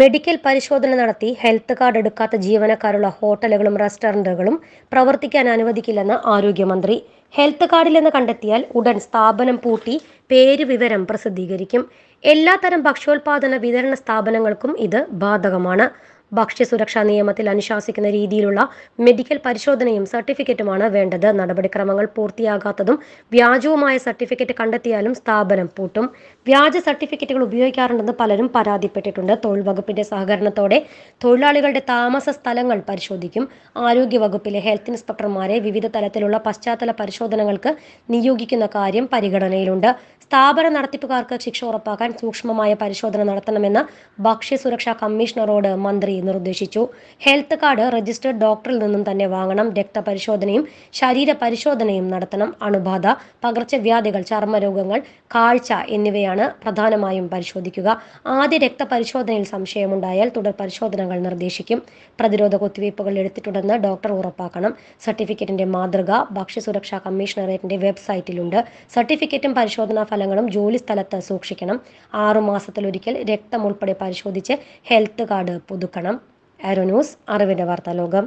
medical പരിശോധന നടത്തി health card എടുക്കാത്ത ജീവനക്കാരുള്ള ഹോട്ടലുകളും റെസ്റ്റോറൻറ്റുകളും പ്രവർത്തിക്കാൻ അനുവദിക്കില്ലെന്ന് ആരോഗ്യമന്ത്രി ഹെൽത്ത് കാർഡിലെന്ന് കണ്ടെത്തിയാൽ ഉടൻ സ്ഥാപനം പൂട്ടി പേര് വിവരം പ്രസിദ്ധീകരിക്കും എല്ലാത്തരം ഭക്ഷ്യോൽപാദന വിതരണ സ്ഥാപനങ്ങൾക്കും ഇത് ബാധകമാണ് ഭക്ഷ്യസുരക്ഷാ നിയമത്തിൽ അനുശാസിക്കുന്ന രീതിയിലുള്ള മെഡിക്കൽ പരിശോധനയും സർട്ടിഫിക്കറ്റുമാണ് വേണ്ടത് നടപടിക്രമങ്ങൾ പൂർത്തിയാകാത്തതും വ്യാജവുമായ സർട്ടിഫിക്കറ്റ് കണ്ടെത്തിയാലും സ്ഥാപനം പൂട്ടും വ്യാജ സർട്ടിഫിക്കറ്റുകൾ ഉപയോഗിക്കാറുണ്ടെന്ന് പലരും പരാതിപ്പെട്ടിട്ടുണ്ട് തൊഴിൽ വകുപ്പിന്റെ സഹകരണത്തോടെ തൊഴിലാളികളുടെ താമസ സ്ഥലങ്ങൾ പരിശോധിക്കും ആരോഗ്യ വകുപ്പിലെ ഹെൽത്ത് ഇൻസ്പെക്ടർമാരെ വിവിധ തലത്തിലുള്ള പശ്ചാത്തല പരിശോധനകൾക്ക് നിയോഗിക്കുന്ന കാര്യം പരിഗണനയിലുണ്ട് സ്ഥാപന നടത്തിപ്പുകാർക്ക് ശിക്ഷ ഉറപ്പാക്കാൻ സൂക്ഷ്മമായ പരിശോധന നടത്തണമെന്ന് ഭക്ഷ്യസുരക്ഷാ കമ്മീഷണറോട് മന്ത്രി മന്ത്രി നിർദ്ദേശിച്ചു ഹെൽത്ത് കാർഡ് രജിസ്റ്റേർഡ് ഡോക്ടറിൽ നിന്നും തന്നെ വാങ്ങണം രക്തപരിശോധനയും ശരീര പരിശോധനയും നടത്തണം അണുബാധ പകർച്ചവ്യാധികൾ ചർമ്മരോഗങ്ങൾ കാഴ്ച എന്നിവയാണ് പ്രധാനമായും പരിശോധിക്കുക ആദ്യ രക്തപരിശോധനയിൽ സംശയമുണ്ടായാൽ തുടർ പരിശോധനകൾ നിർദ്ദേശിക്കും പ്രതിരോധ കുത്തിവയ്പ്പുകൾ എടുത്തിട്ടുണ്ടെന്ന് ഡോക്ടർ ഉറപ്പാക്കണം സർട്ടിഫിക്കറ്റിന്റെ മാതൃക ഭക്ഷ്യസുരക്ഷാ കമ്മീഷണറേറ്റിന്റെ വെബ്സൈറ്റിലുണ്ട് സർട്ടിഫിക്കറ്റും പരിശോധനാ ഫലങ്ങളും ജോലി സ്ഥലത്ത് സൂക്ഷിക്കണം ആറുമാസത്തിലൊരിക്കൽ രക്തം ഉൾപ്പെടെ പരിശോധിച്ച് ഹെൽത്ത് കാർഡ് പുതുക്കണം ആരോന്യൂസ് അറിവിൻ്റെ വാർത്താലോകം